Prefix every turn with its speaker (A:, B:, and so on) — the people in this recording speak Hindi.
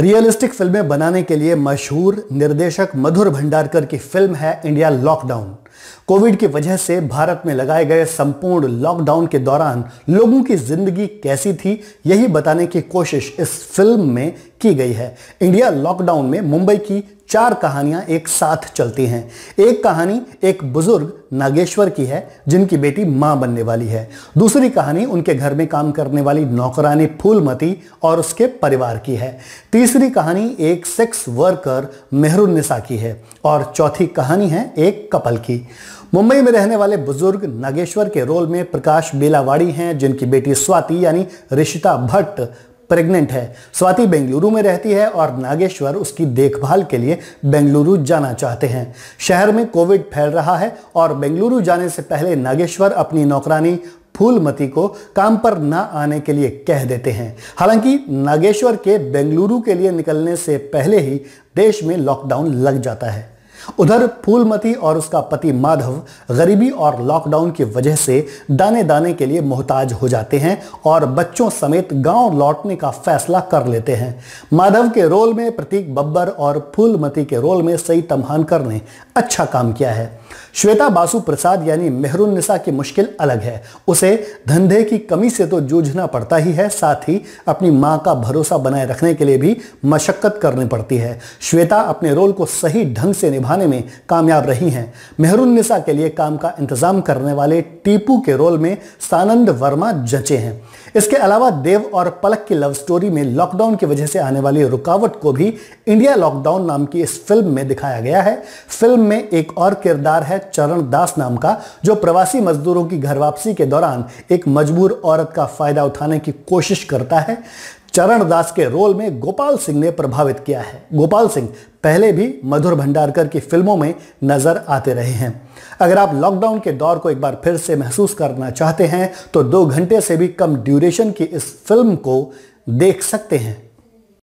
A: रियलिस्टिक फिल्में बनाने के लिए मशहूर निर्देशक मधुर भंडारकर की फिल्म है इंडिया लॉकडाउन कोविड की वजह से भारत में लगाए गए संपूर्ण लॉकडाउन के दौरान लोगों की जिंदगी कैसी थी यही बताने की कोशिश इस फिल्म में की गई है इंडिया लॉकडाउन में मुंबई की चार कहानियां एक साथ चलती हैं एक कहानी एक बुजुर्ग नागेश्वर की है जिनकी बेटी मां बनने वाली है दूसरी कहानी उनके घर में काम करने वाली नौकरानी फूलमती और उसके परिवार की है तीसरी कहानी एक सेक्स वर्कर मेहरुन्निसा की है और चौथी कहानी है एक कपल की मुंबई में रहने वाले बुजुर्ग नागेश्वर के रोल में प्रकाश बेलावाड़ी हैं जिनकी बेटी स्वाति यानी रिशिता भट्ट प्रेग्नेंट है स्वाति बेंगलुरु में रहती है और नागेश्वर उसकी देखभाल के लिए बेंगलुरु जाना चाहते हैं शहर में कोविड फैल रहा है और बेंगलुरु जाने से पहले नागेश्वर अपनी नौकरानी फूलमती को काम पर ना आने के लिए कह देते हैं हालांकि नागेश्वर के बेंगलुरु के लिए निकलने से पहले ही देश में लॉकडाउन लग जाता है उधर फूलमती और उसका पति माधव गरीबी और लॉकडाउन की वजह से दाने दाने के लिए मोहताज हो जाते हैं और बच्चों समेत गांव लौटने का फैसला कर लेते हैं माधव के रोल में प्रतीक बब्बर और फूलमती के रोल में सई तमहानकर ने अच्छा काम किया है श्वेता बासु प्रसाद यानी मेहरुन्निसा की मुश्किल अलग है उसे धंधे की कमी से तो जूझना पड़ता ही है साथ ही अपनी माँ का भरोसा बनाए रखने के लिए भी मशक्कत करनी पड़ती है श्वेता अपने रोल को सही ढंग से निभाने में कामयाब रही हैं मेहरुन्निसा के लिए काम का इंतजाम करने वाले टीपू के रोल में सानंद वर्मा जचे हैं इसके अलावा देव और पलक की लव स्टोरी में लॉकडाउन की वजह से आने वाली रुकावट को भी इंडिया लॉकडाउन नाम की इस फिल्म में दिखाया गया है फिल्म में एक और किरदार है है चरण दास नाम का जो प्रवासी मजदूरों की घर वापसी के दौरान एक मजबूर औरत का फायदा उठाने की कोशिश करता है चरण दास के रोल में गोपाल सिंह ने प्रभावित किया है गोपाल सिंह पहले भी मधुर भंडारकर की फिल्मों में नजर आते रहे हैं अगर आप लॉकडाउन के दौर को एक बार फिर से महसूस करना चाहते हैं तो दो घंटे से भी कम ड्यूरेशन की इस फिल्म को देख सकते हैं